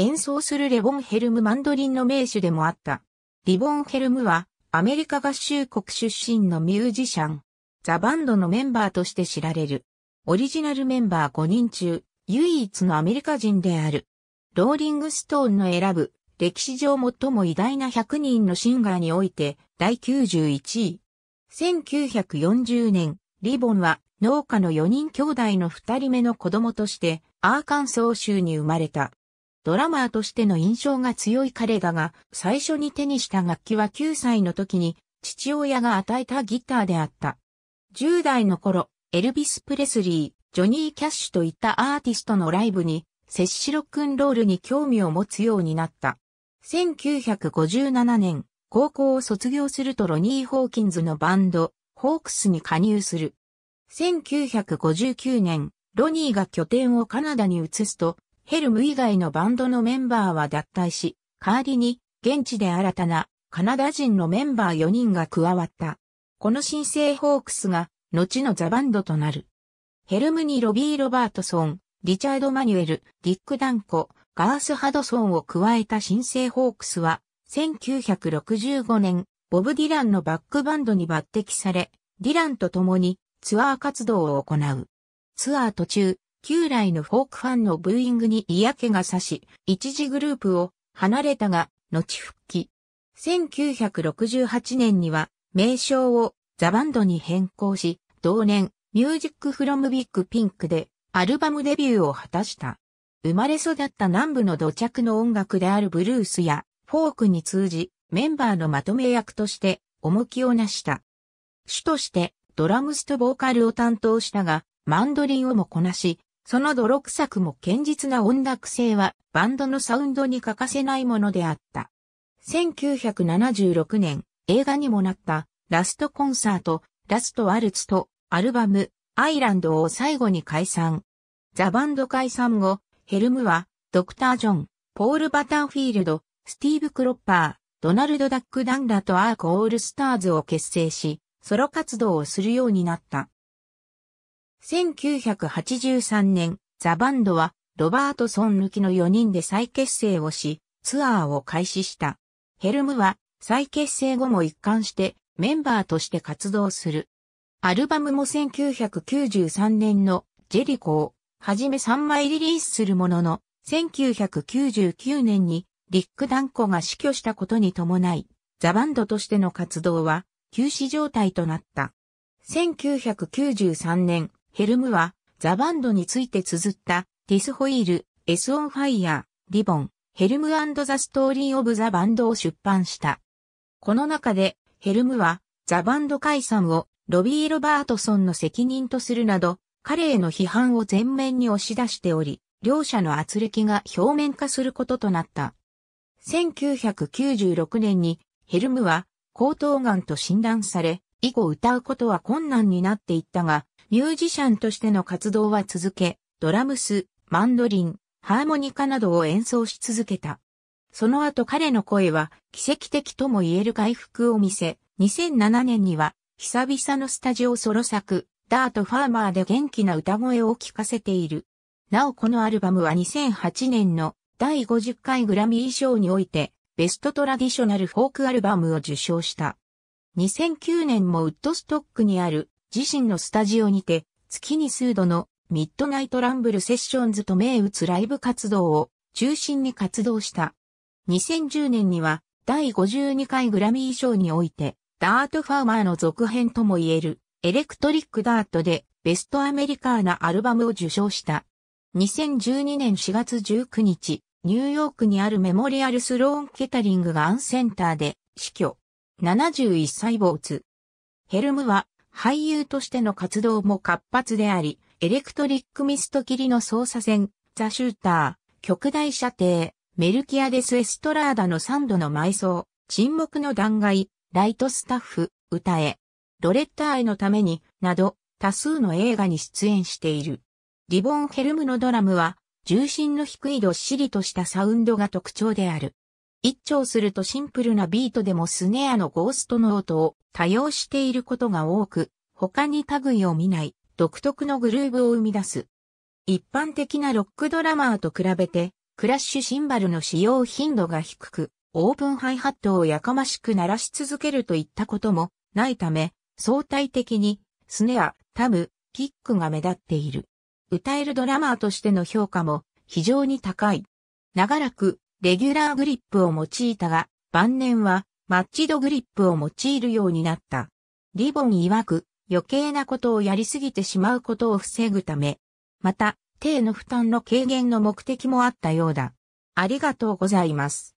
演奏するレボンヘルムマンドリンの名手でもあった。リボンヘルムはアメリカ合衆国出身のミュージシャン、ザ・バンドのメンバーとして知られる。オリジナルメンバー5人中、唯一のアメリカ人である。ローリングストーンの選ぶ歴史上最も偉大な100人のシンガーにおいて第91位。1940年、リボンは農家の4人兄弟の2人目の子供としてアーカンソー州に生まれた。ドラマーとしての印象が強い彼だが、最初に手にした楽器は9歳の時に、父親が与えたギターであった。10代の頃、エルビス・プレスリー、ジョニー・キャッシュといったアーティストのライブに、摂氏ロックンロールに興味を持つようになった。1957年、高校を卒業するとロニー・ホーキンズのバンド、ホークスに加入する。1959年、ロニーが拠点をカナダに移すと、ヘルム以外のバンドのメンバーは脱退し、代わりに現地で新たなカナダ人のメンバー4人が加わった。この新生ホークスが後のザバンドとなる。ヘルムにロビー・ロバートソン、リチャード・マニュエル、ディック・ダンコ、ガース・ハドソンを加えた新生ホークスは、1965年、ボブ・ディランのバックバンドに抜擢され、ディランと共にツアー活動を行う。ツアー途中、旧来のフォークファンのブーイングに嫌気がさし、一時グループを離れたが、後復帰。1968年には名称をザ・バンドに変更し、同年、ミュージック・フロム・ビッグ・ピンクでアルバムデビューを果たした。生まれ育った南部の土着の音楽であるブルースやフォークに通じ、メンバーのまとめ役として重きをなした。主としてドラムスとボーカルを担当したが、マンドリンをもこなし、その泥臭くも堅実な音楽性はバンドのサウンドに欠かせないものであった。1976年、映画にもなったラストコンサート、ラストワルツとアルバム、アイランドを最後に解散。ザバンド解散後、ヘルムは、ドクター・ジョン、ポール・バターフィールド、スティーブ・クロッパー、ドナルド・ダック・ダンラとアーク・オールスターズを結成し、ソロ活動をするようになった。1983年、ザ・バンドはロバートソン抜きの4人で再結成をし、ツアーを開始した。ヘルムは再結成後も一貫してメンバーとして活動する。アルバムも1993年のジェリコをはじめ3枚リリースするものの、1999年にリック・ダンコが死去したことに伴い、ザ・バンドとしての活動は休止状態となった。1993年、ヘルムは、ザバンドについて綴った、ディスホイール、エスオンファイヤー、リボン、ヘルムザストーリーオブザバンドを出版した。この中で、ヘルムは、ザバンド解散を、ロビー・ロバートソンの責任とするなど、彼への批判を全面に押し出しており、両者の圧力が表面化することとなった。1996年に、ヘルムは、喉頭癌と診断され、以後歌うことは困難になっていったが、ミュージシャンとしての活動は続け、ドラムス、マンドリン、ハーモニカなどを演奏し続けた。その後彼の声は奇跡的とも言える回復を見せ、2007年には久々のスタジオソロ作、ダートファーマーで元気な歌声を聴かせている。なおこのアルバムは2008年の第50回グラミー賞において、ベストトラディショナルフォークアルバムを受賞した。2009年もウッドストックにある自身のスタジオにて、月に数度のミッドナイトランブルセッションズと銘打つライブ活動を中心に活動した。2010年には第52回グラミー賞において、ダートファーマーの続編とも言える、エレクトリックダートでベストアメリカーなアルバムを受賞した。2012年4月19日、ニューヨークにあるメモリアルスローンケタリングガンセンターで死去。71歳没。ヘルムは俳優としての活動も活発であり、エレクトリックミスト切りの操作戦、ザ・シューター、極大射程、メルキアデス・エストラーダの3度の埋葬、沈黙の断崖、ライトスタッフ、歌え、ロレッターへのために、など、多数の映画に出演している。リボン・ヘルムのドラムは、重心の低いどっしりとしたサウンドが特徴である。一聴するとシンプルなビートでもスネアのゴーストの音を多用していることが多く、他に類を見ない独特のグルーブを生み出す。一般的なロックドラマーと比べて、クラッシュシンバルの使用頻度が低く、オープンハイハットをやかましく鳴らし続けるといったこともないため、相対的にスネア、タム、キックが目立っている。歌えるドラマーとしての評価も非常に高い。長らくレギュラーグリップを用いたが、晩年はマッチドグリップを用いるようになった。リボン曰く、余計なことをやりすぎてしまうことを防ぐため。また、手の負担の軽減の目的もあったようだ。ありがとうございます。